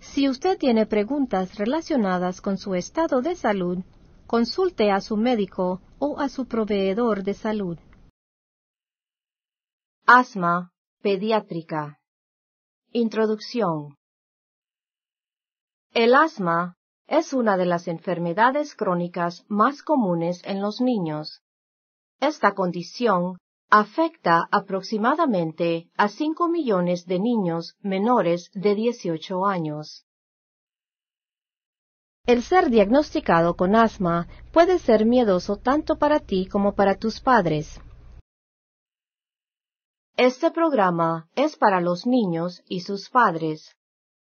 Si usted tiene preguntas relacionadas con su estado de salud, consulte a su médico o a su proveedor de salud. Asma pediátrica. Introducción. El asma es una de las enfermedades crónicas más comunes en los niños. Esta condición afecta aproximadamente a 5 millones de niños menores de 18 años. El ser diagnosticado con asma puede ser miedoso tanto para ti como para tus padres. Este programa es para los niños y sus padres.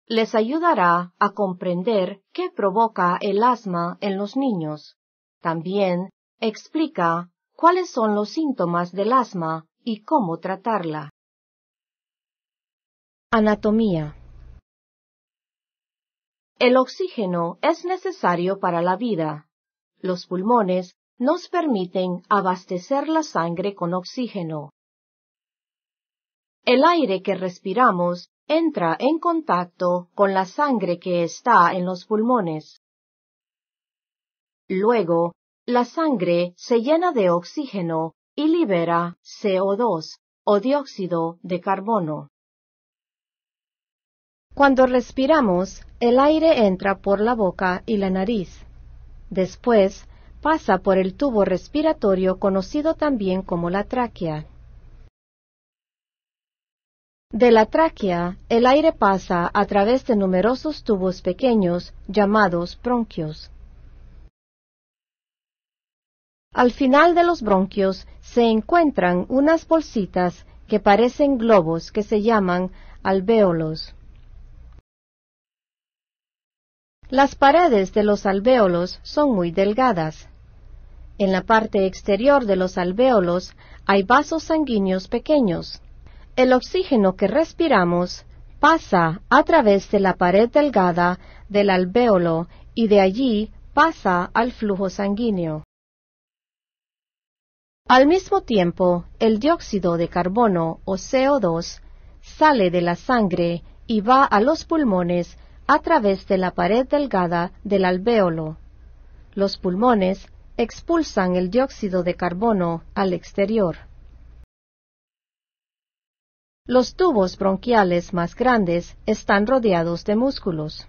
Les ayudará a comprender qué provoca el asma en los niños. También explica cuáles son los síntomas del asma y cómo tratarla. Anatomía. El oxígeno es necesario para la vida. Los pulmones nos permiten abastecer la sangre con oxígeno. El aire que respiramos entra en contacto con la sangre que está en los pulmones. Luego, la sangre se llena de oxígeno y libera CO2 o dióxido de carbono. Cuando respiramos, el aire entra por la boca y la nariz. Después, pasa por el tubo respiratorio conocido también como la tráquea. De la tráquea, el aire pasa a través de numerosos tubos pequeños llamados bronquios. Al final de los bronquios se encuentran unas bolsitas que parecen globos que se llaman alvéolos. Las paredes de los alvéolos son muy delgadas. En la parte exterior de los alvéolos hay vasos sanguíneos pequeños. El oxígeno que respiramos pasa a través de la pared delgada del alvéolo y de allí pasa al flujo sanguíneo. Al mismo tiempo, el dióxido de carbono o CO2 sale de la sangre y va a los pulmones a través de la pared delgada del alvéolo. Los pulmones expulsan el dióxido de carbono al exterior. Los tubos bronquiales más grandes están rodeados de músculos.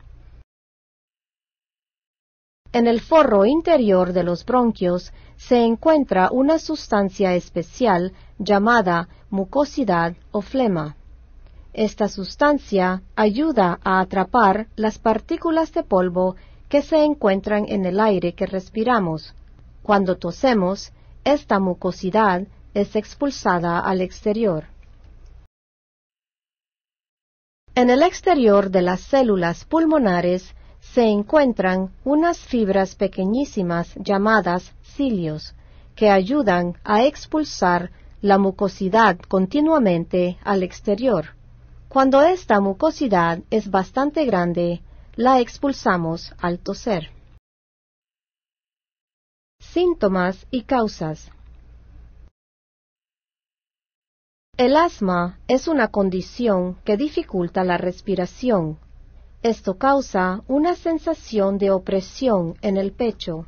En el forro interior de los bronquios se encuentra una sustancia especial llamada mucosidad o flema. Esta sustancia ayuda a atrapar las partículas de polvo que se encuentran en el aire que respiramos. Cuando tosemos, esta mucosidad es expulsada al exterior. En el exterior de las células pulmonares se encuentran unas fibras pequeñísimas llamadas cilios, que ayudan a expulsar la mucosidad continuamente al exterior. Cuando esta mucosidad es bastante grande, la expulsamos al toser. Síntomas y causas. El asma es una condición que dificulta la respiración esto causa una sensación de opresión en el pecho.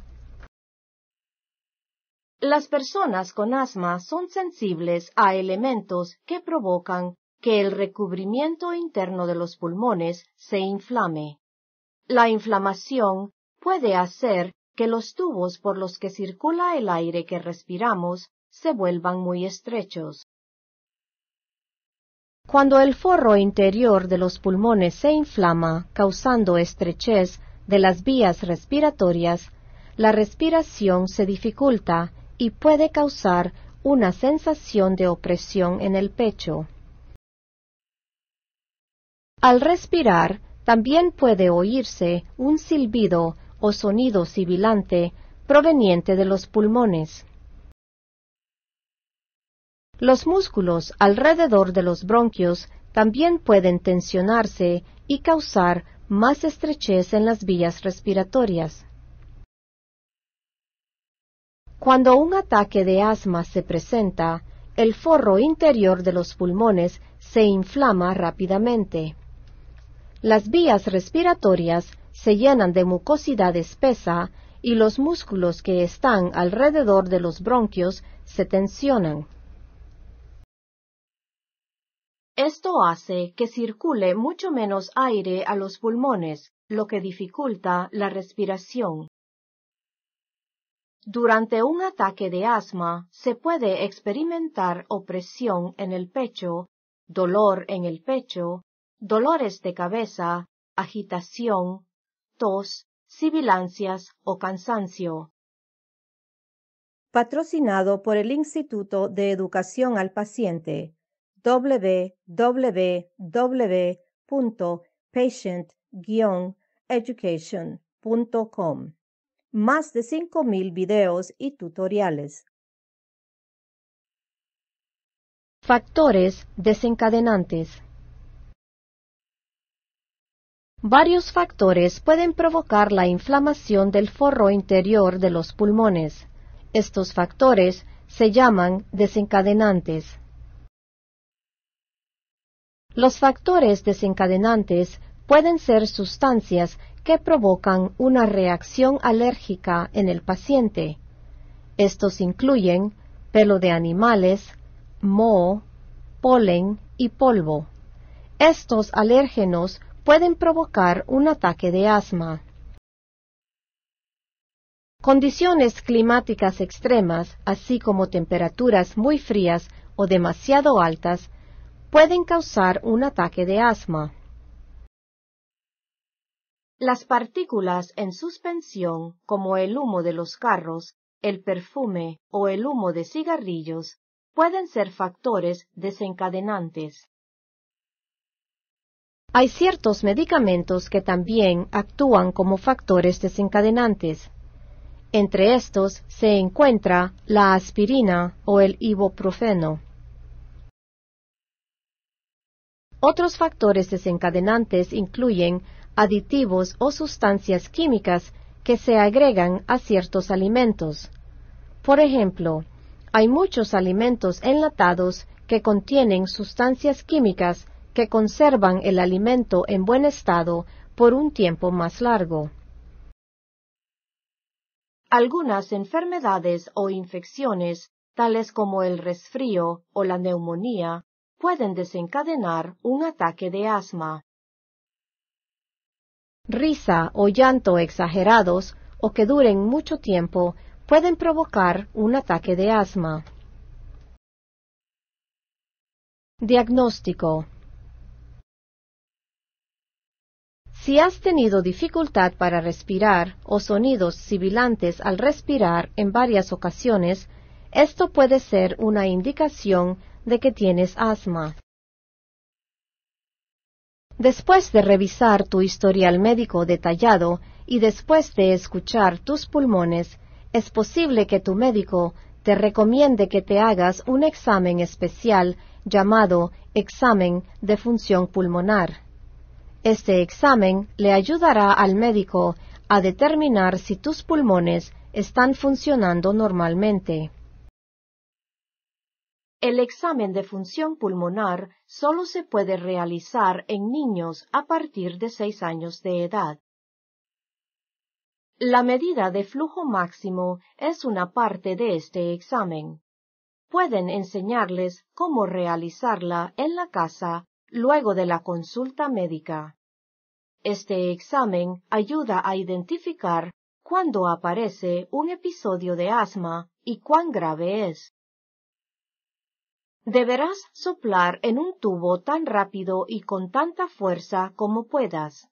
Las personas con asma son sensibles a elementos que provocan que el recubrimiento interno de los pulmones se inflame. La inflamación puede hacer que los tubos por los que circula el aire que respiramos se vuelvan muy estrechos. Cuando el forro interior de los pulmones se inflama, causando estrechez de las vías respiratorias, la respiración se dificulta y puede causar una sensación de opresión en el pecho. Al respirar, también puede oírse un silbido o sonido sibilante proveniente de los pulmones. Los músculos alrededor de los bronquios también pueden tensionarse y causar más estrechez en las vías respiratorias. Cuando un ataque de asma se presenta, el forro interior de los pulmones se inflama rápidamente. Las vías respiratorias se llenan de mucosidad espesa y los músculos que están alrededor de los bronquios se tensionan. Esto hace que circule mucho menos aire a los pulmones, lo que dificulta la respiración. Durante un ataque de asma se puede experimentar opresión en el pecho, dolor en el pecho, dolores de cabeza, agitación, tos, sibilancias o cansancio. Patrocinado por el Instituto de Educación al Paciente www.patient-education.com. Más de 5.000 videos y tutoriales. Factores desencadenantes. Varios factores pueden provocar la inflamación del forro interior de los pulmones. Estos factores se llaman desencadenantes. Los factores desencadenantes pueden ser sustancias que provocan una reacción alérgica en el paciente. Estos incluyen pelo de animales, moho, polen y polvo. Estos alérgenos pueden provocar un ataque de asma. Condiciones climáticas extremas, así como temperaturas muy frías o demasiado altas, pueden causar un ataque de asma. Las partículas en suspensión, como el humo de los carros, el perfume o el humo de cigarrillos, pueden ser factores desencadenantes. Hay ciertos medicamentos que también actúan como factores desencadenantes. Entre estos se encuentra la aspirina o el ibuprofeno. Otros factores desencadenantes incluyen aditivos o sustancias químicas que se agregan a ciertos alimentos. Por ejemplo, hay muchos alimentos enlatados que contienen sustancias químicas que conservan el alimento en buen estado por un tiempo más largo. Algunas enfermedades o infecciones, tales como el resfrío o la neumonía, pueden desencadenar un ataque de asma. Risa o llanto exagerados o que duren mucho tiempo pueden provocar un ataque de asma. Diagnóstico. Si has tenido dificultad para respirar o sonidos sibilantes al respirar en varias ocasiones, esto puede ser una indicación de que tienes asma. Después de revisar tu historial médico detallado y después de escuchar tus pulmones, es posible que tu médico te recomiende que te hagas un examen especial llamado examen de función pulmonar. Este examen le ayudará al médico a determinar si tus pulmones están funcionando normalmente. El examen de función pulmonar solo se puede realizar en niños a partir de seis años de edad. La medida de flujo máximo es una parte de este examen. Pueden enseñarles cómo realizarla en la casa luego de la consulta médica. Este examen ayuda a identificar cuándo aparece un episodio de asma y cuán grave es. Deberás soplar en un tubo tan rápido y con tanta fuerza como puedas.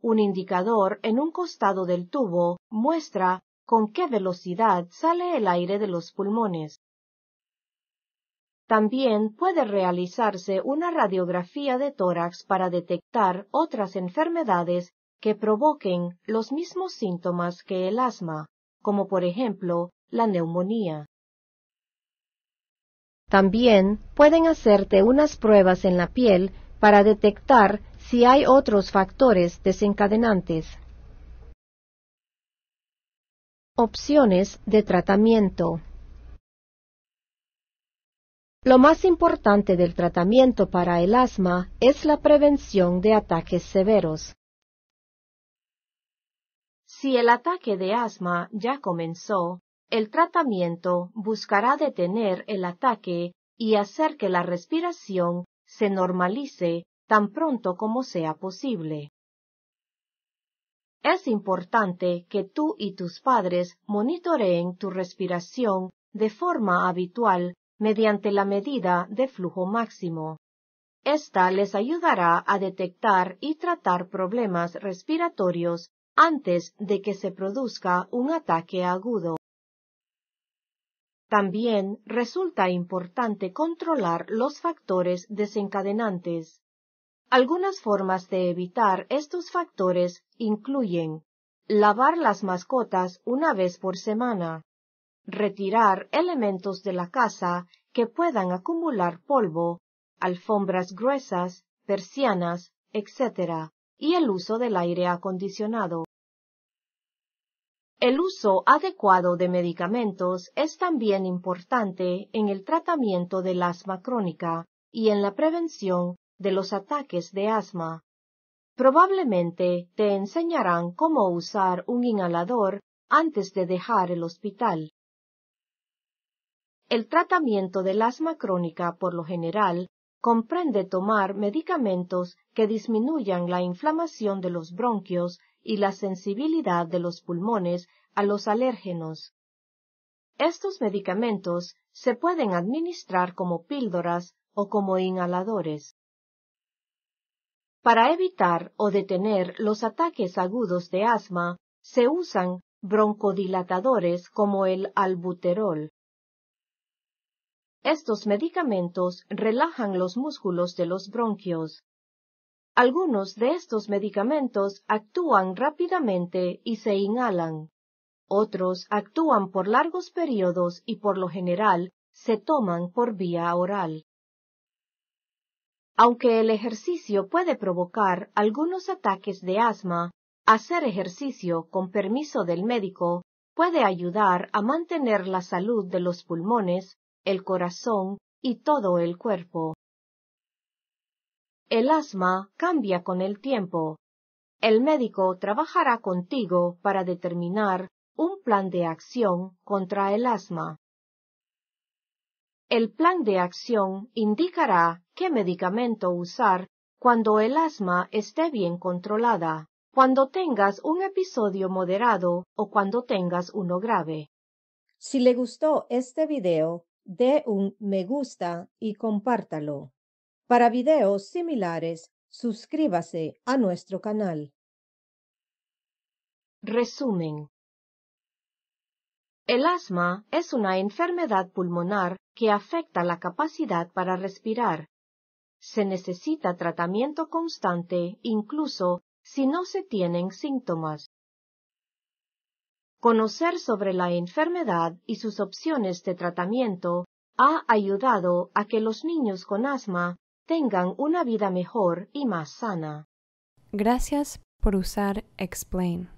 Un indicador en un costado del tubo muestra con qué velocidad sale el aire de los pulmones. También puede realizarse una radiografía de tórax para detectar otras enfermedades que provoquen los mismos síntomas que el asma, como por ejemplo la neumonía. También pueden hacerte unas pruebas en la piel para detectar si hay otros factores desencadenantes. Opciones de tratamiento. Lo más importante del tratamiento para el asma es la prevención de ataques severos. Si el ataque de asma ya comenzó, el tratamiento buscará detener el ataque y hacer que la respiración se normalice tan pronto como sea posible. Es importante que tú y tus padres monitoreen tu respiración de forma habitual mediante la medida de flujo máximo. Esta les ayudará a detectar y tratar problemas respiratorios antes de que se produzca un ataque agudo. También resulta importante controlar los factores desencadenantes. Algunas formas de evitar estos factores incluyen lavar las mascotas una vez por semana, retirar elementos de la casa que puedan acumular polvo, alfombras gruesas, persianas, etc., y el uso del aire acondicionado. El uso adecuado de medicamentos es también importante en el tratamiento del asma crónica y en la prevención de los ataques de asma. Probablemente te enseñarán cómo usar un inhalador antes de dejar el hospital. El tratamiento del asma crónica, por lo general, comprende tomar medicamentos que disminuyan la inflamación de los bronquios y la sensibilidad de los pulmones a los alérgenos. Estos medicamentos se pueden administrar como píldoras o como inhaladores. Para evitar o detener los ataques agudos de asma, se usan broncodilatadores como el albuterol. Estos medicamentos relajan los músculos de los bronquios. Algunos de estos medicamentos actúan rápidamente y se inhalan. Otros actúan por largos periodos y por lo general se toman por vía oral. Aunque el ejercicio puede provocar algunos ataques de asma, hacer ejercicio con permiso del médico puede ayudar a mantener la salud de los pulmones, el corazón y todo el cuerpo. El asma cambia con el tiempo. El médico trabajará contigo para determinar un plan de acción contra el asma. El plan de acción indicará qué medicamento usar cuando el asma esté bien controlada, cuando tengas un episodio moderado o cuando tengas uno grave. Si le gustó este video, dé un me gusta y compártalo. Para videos similares, suscríbase a nuestro canal. Resumen. El asma es una enfermedad pulmonar que afecta la capacidad para respirar. Se necesita tratamiento constante incluso si no se tienen síntomas. Conocer sobre la enfermedad y sus opciones de tratamiento ha ayudado a que los niños con asma tengan una vida mejor y más sana. Gracias por usar Explain.